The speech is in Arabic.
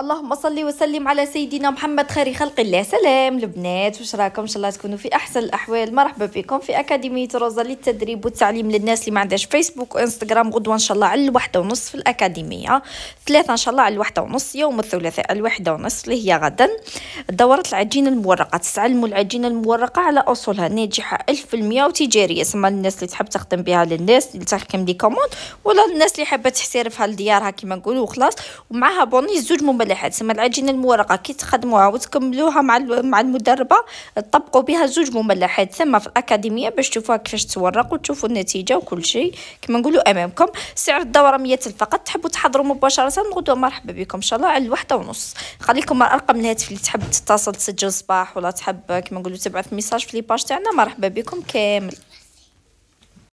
اللهم صل وسلم على سيدنا محمد خير خلق الله سلام البنات واش راكم ان شاء الله تكونوا في احسن الاحوال مرحبا بكم في اكاديميه روزا للتدريب والتعليم للناس اللي ما عندهاش فيسبوك وانستغرام غدوه ان شاء الله على الوحده ونص في الاكاديميه ثلاثه ان شاء الله على الوحده ونص يوم الثلاثاء الوحده ونص اللي هي غدا دوره العجينه المورقه تستعلموا العجينه المورقه على اصولها ناجحه 1000% وتجاريه سما الناس اللي تحب تخدم بها للناس اللي تخدم لي كوموند ولا الناس اللي حابه تحترفها لديارها كما نقولوا وخلاص ومعها بوني زوج مملكة الصالحه تسمى العجينه المورقه كي تخدموها وتكملوها مع مع المدربه تطبقوا بها زوج مملحات ثم في الاكاديميه باش تشوفوها كيفاش تورق وتشوفوا النتيجه وكل شيء كما نقولوا امامكم سعر الدوره 100 فقط تحبوا تحضروا مباشره غدوه مرحبا بكم ان شاء الله على الوحده ونص خليكم مع ارقام الهاتف اللي تحب تتصل تسجل صباح ولا تحب كما نقولوا تبعث ميساج في لي باج تاعنا مرحبا بكم كامل